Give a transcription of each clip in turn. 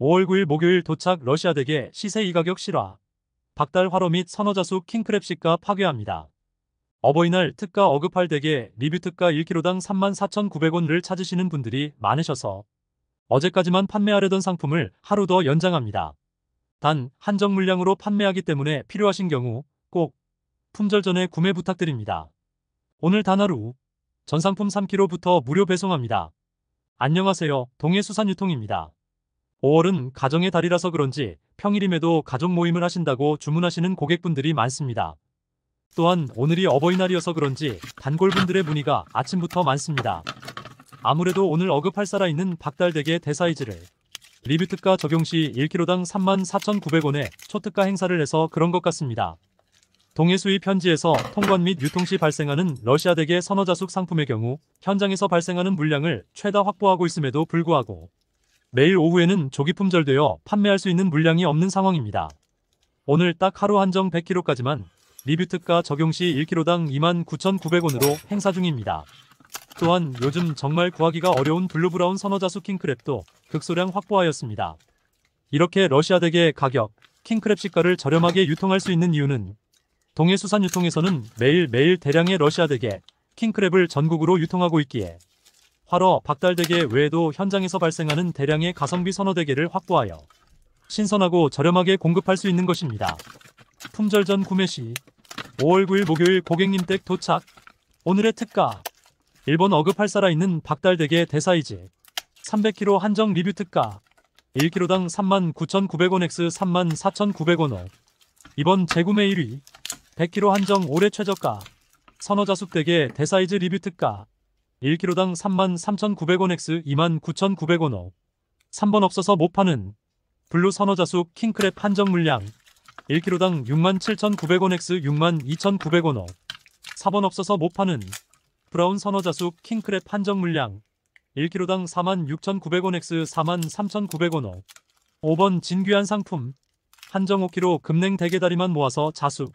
5월 9일 목요일 도착 러시아 대게 시세 이가격 실화. 박달 화로 및 선어자수 킹크랩 시가 파괴합니다. 어버이날 특가 어급할 대게 리뷰 특가 1kg당 34,900원을 찾으시는 분들이 많으셔서 어제까지만 판매하려던 상품을 하루 더 연장합니다. 단 한정 물량으로 판매하기 때문에 필요하신 경우 꼭 품절 전에 구매 부탁드립니다. 오늘 단 하루 전상품 3kg부터 무료 배송합니다. 안녕하세요. 동해수산유통입니다. 5월은 가정의 달이라서 그런지 평일임에도 가족 모임을 하신다고 주문하시는 고객분들이 많습니다. 또한 오늘이 어버이날이어서 그런지 단골분들의 문의가 아침부터 많습니다. 아무래도 오늘 어급할 살아있는 박달대게 대사이즈를 리뷰 특가 적용 시 1kg당 34,900원에 초특가 행사를 해서 그런 것 같습니다. 동해수의편지에서 통관 및 유통 시 발생하는 러시아 대게 선어자숙 상품의 경우 현장에서 발생하는 물량을 최다 확보하고 있음에도 불구하고 매일 오후에는 조기 품절되어 판매할 수 있는 물량이 없는 상황입니다. 오늘 딱 하루 한정 100kg까지만 리뷰 특가 적용 시 1kg당 29,900원으로 행사 중입니다. 또한 요즘 정말 구하기가 어려운 블루브라운 선어자수 킹크랩도 극소량 확보하였습니다. 이렇게 러시아 댁의 가격, 킹크랩 시가를 저렴하게 유통할 수 있는 이유는 동해수산 유통에서는 매일매일 대량의 러시아 댁의 킹크랩을 전국으로 유통하고 있기에 활어, 박달대게 외에도 현장에서 발생하는 대량의 가성비 선호대게를 확보하여 신선하고 저렴하게 공급할 수 있는 것입니다. 품절 전 구매 시 5월 9일 목요일 고객님 댁 도착 오늘의 특가 일본 어급할 살아있는 박달대게 대사이즈 300kg 한정 리뷰 특가 1kg당 39,900원 x 34,900원 어 이번 재구매 1위 100kg 한정 올해 최저가 선호자숙대게 대사이즈 리뷰 특가 1kg당 33,900원 X 29,900원 어 3번 없어서 못 파는 블루 선어자수 킹크랩 한정 물량 1kg당 67,900원 X 62,900원 어 4번 없어서 못 파는 브라운 선어자수 킹크랩 한정 물량 1kg당 46,900원 X 43,900원 어 5번 진귀한 상품 한정 5kg 금냉 대게다리만 모아서 자수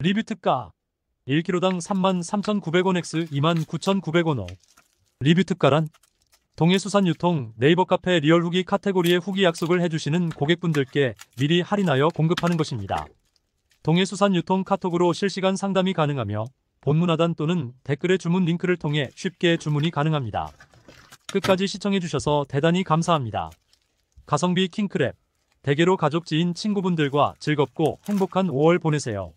리뷰 특가 1kg당 33,900원 X 29,900원 어. 리뷰 특가란 동해수산 유통 네이버 카페 리얼 후기 카테고리에 후기 약속을 해주시는 고객분들께 미리 할인하여 공급하는 것입니다. 동해수산 유통 카톡으로 실시간 상담이 가능하며 본문 화단 또는 댓글에 주문 링크를 통해 쉽게 주문이 가능합니다. 끝까지 시청해주셔서 대단히 감사합니다. 가성비 킹크랩 대개로 가족 지인 친구분들과 즐겁고 행복한 5월 보내세요.